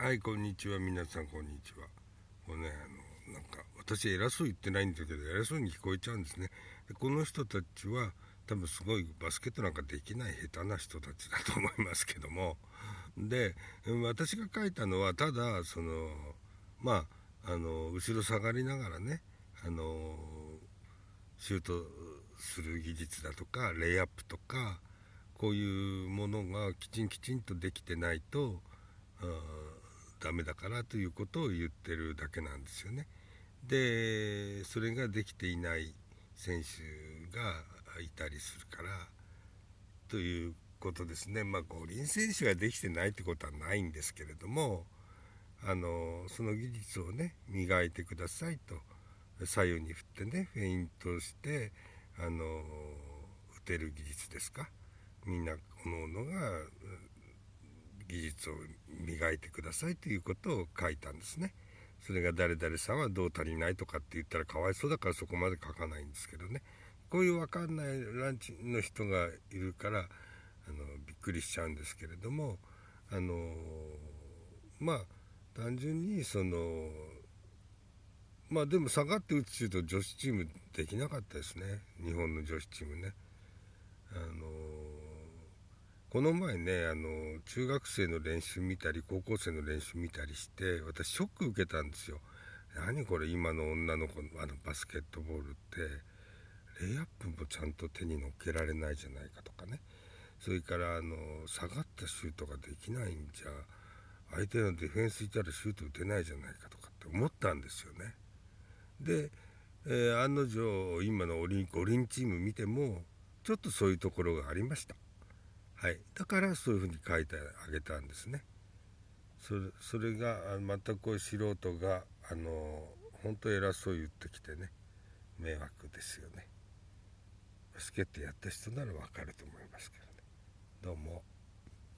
はいこんにちは皆さんこんにちはもうねあのなんか私偉そう言ってないんだけど偉そうに聞こえちゃうんですねでこの人たちは多分すごいバスケットなんかできない下手な人たちだと思いますけどもで私が書いたのはただそのまああの後ろ下がりながらねあのシュートする技術だとかレイアップとかこういうものがきちんきちんとできてないと、うんダメだからということを言ってるだけなんですよね。でそれができていない選手がいたりするからということですね、まあ、五輪選手ができてないってことはないんですけれどもあのその技術をね磨いてくださいと左右に振ってねフェイントしてあの打てる技術ですかみんな各々がを磨いてくださいということを書いたんですね。それが誰々さんはどう足りないとかって言ったらかわいそうだからそこまで書かないんですけどねこういう分かんないランチの人がいるからあのびっくりしちゃうんですけれどもあのまあ単純にそのまあでも下がって打ついうと女子チームできなかったですね日本の女子チームね。あのこの前ねあの中学生の練習見たり高校生の練習見たりして私ショック受けたんですよ。何これ今の女の子のあのバスケットボールってレイアップもちゃんと手に乗っけられないじゃないかとかねそれからあの下がったシュートができないんじゃ相手のディフェンスいたらシュート打てないじゃないかとかって思ったんですよね。で、えー、案の定今のオリン五輪チーム見てもちょっとそういうところがありました。はい、だからそういうふうに書いてあげたんですね。それそれが全くこう素人があの本当偉そう言ってきてね迷惑ですよね。助けてやった人ならわかると思いますけどね。どうも。